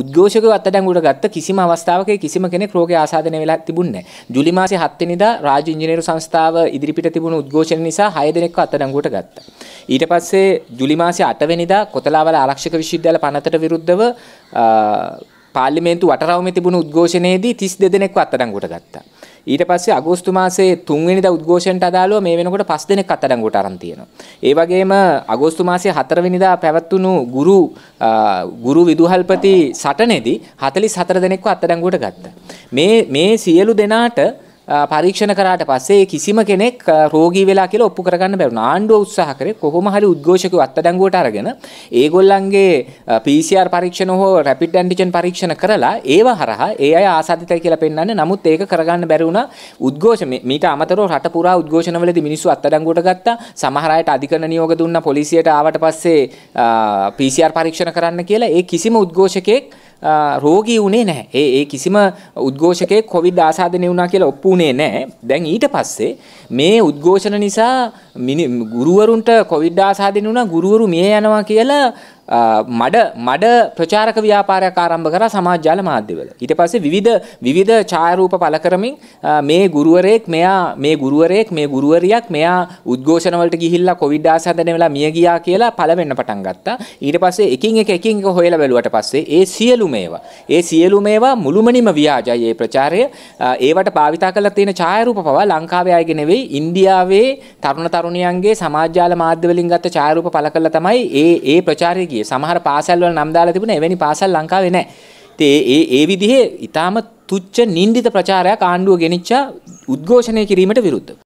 උද්ඝෝෂකව අත්අඩංගුවට ගත්ත කිසිම අවස්ථාවක කිසිම කෙනෙක් රෝගේ ආසාදනය වෙලා තිබුණේ නැහැ. ජූලි මාසේ 7 වෙනිදා රාජ්‍ය ඉංජිනේරු සංස්ථාව ඉදිරිපිට තිබුණු උද්ඝෝෂණ නිසා 6 දෙනෙක්ව අත්අඩංගුවට ගත්තා. ඊට පස්සේ ජූලි මාසේ 8 වෙනිදා කොතලාවල ආරක්ෂක විශ්වවිද්‍යාල පනතට විරුද්ධව පාර්ලිමේන්තු වටරවුමේ තිබුණු උද්ඝෝෂණයේදී 32 දෙනෙක්ව අත්අඩංගුවට ගත්තා. ඊට පස්සේ අගෝස්තු මාසයේ 3 වෙනිදා උද්ඝෝෂණයට අදාළව මේ වෙනකොට 5 දෙනෙක් අත්අඩංගුවට අරන් තියෙනවා. ඒ වගේම අගෝස්තු මාසයේ 4 වෙනිදා පැවැත්වුණු ගුරු ගුරු විදුහල්පති සටනේදී 44 දෙනෙක්ව අත්අඩංගුවට ගත්තා. මේ මේ සියලු දෙනාට පරීක්ෂණ කරාට පස්සේ කිසිම කෙනෙක් රෝගී වෙලා කියලා ඔප්පු කරගන්න බැරුණා. ආණ්ඩුව උත්සාහ කරේ කොහොම හරි උද්ඝෝෂකව අත්අඩංගුවට අරගෙන ඒගොල්ලන්ගේ PCR පරීක්ෂණ හෝ rapid antigen පරීක්ෂණ කරලා ඒව හරහා ඒ අය ආසාදිතයි කියලා පෙන්වන්නේ. නමුත් ඒක කරගන්න බැරි වුණා. උද්ඝෝෂ මීට අමතරව රට පුරා උද්ඝෝෂණවලදී මිනිස්සු අත්අඩංගුවට ගත්තා. සමහර අයට අධිකරණ නියෝග දුන්නා පොලිසියට ආවට පස්සේ PCR පරීක්ෂණ කරන්න කියලා ඒ කිසිම උද්ඝෝෂකයෙක් රෝගී වුණේ නැහැ. ඒ ඒ කිසිම උද්ඝෝෂකයෙක් කොවිඩ් ආසාදනය වුණා කියලා ඔප්පු වුණේ නැහැ. දැන් ඊට පස්සේ මේ උද්ඝෝෂණ නිසා ගුරුවරුන්ට කොවිඩ් ආසාදනය වුණා ගුරුවරු මිය යනවා කියලා මඩ මඩ ප්‍රචාරක ව්‍යාපාරයක් ආරම්භ කරා සමාජ ජාල මාධ්‍යවල. ඊට පස්සේ විවිධ විවිධ ඡායාරූප පළ කරමින් මේ ගුරුවරයෙක් මෙයා මේ ගුරුවරයෙක් මේ ගුරුවරියක් මෙයා උද්ඝෝෂණ වලට ගිහිල්ලා කොවිඩ් ආසන්නන වෙලා මිය ගියා කියලා පළවෙන්න පටන් ගත්තා. ඊට පස්සේ එකින් එක එකින් එක හොයලා බැලුවට පස්සේ ඒ සියලුම ඒවා ඒ සියලුම ඒවා මුළුමනින්ම ව්‍යාජයි මේ ප්‍රචාරය. ඒවට භාවිතා කරලා තියෙන ඡායාරූප පවා ලංකාවේ අයගේ නෙවෙයි ඉන්දියාවේ තරුණ තරුණියන්ගේ සමාජ ජාල මාධ්‍ය වලින් ගත්ත ඡායාරූප පළ කරලා තමයි ඒ ඒ ප්‍රචාරය හිටියේ. සමහර පාසල් වල නම් දාලා තිබුණා එවැනි පාසල් ලංකාවේ නැහැ. ඉතින් ඒ ඒ විදිහේ ඊටාම තුච්ච නින්දිත ප්‍රචාරයක් ආණ්ඩුව ගෙනිච්ච උද්ඝෝෂණය කිරීමට විරුද්ධව